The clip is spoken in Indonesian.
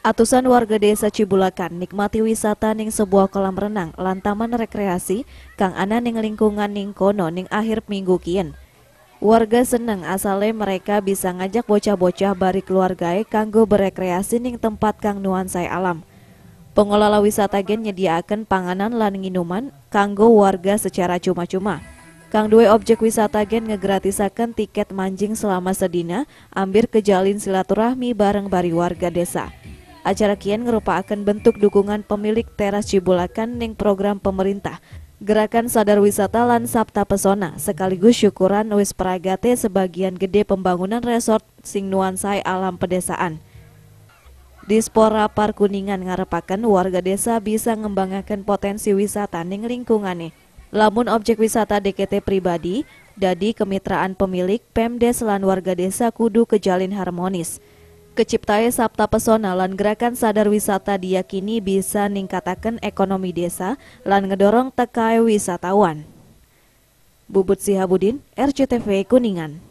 Atusan warga desa Cibulakan nikmati wisata ning sebuah kolam renang lantaman rekreasi Kang Ana ning lingkungan ning kono ning akhir minggu kian Warga seneng asale mereka bisa ngajak bocah-bocah bari keluargae kanggo berekreasi ning tempat kang nuansai alam. Pengelola wisata gen nyediakan panganan lan minuman kanggo warga secara cuma-cuma. Kang duwe objek wisata gen ngegratisakan tiket manjing selama sedina, ambir kejalin silaturahmi bareng bari warga desa. Acara kian ngerupaakan bentuk dukungan pemilik teras Cibulakan ning program pemerintah. Gerakan sadar wisata lan Sabta Pesona sekaligus syukuran wis peragate sebagian gede pembangunan resort sing nuansai alam pedesaan. Dispora Parkuningan ngarepaken warga desa bisa ngembangaken potensi wisata ning lingkungane. Lamun objek wisata DKT pribadi, dadi kemitraan pemilik Pemdes lan warga desa kudu kejalin harmonis. Keciptae Sabta Pesona lan gerakan sadar wisata diyakini bisa meningkatkan ekonomi desa lan ngedorong tekai wisatawan. Bubut Sihabudin, RCTV Kuningan.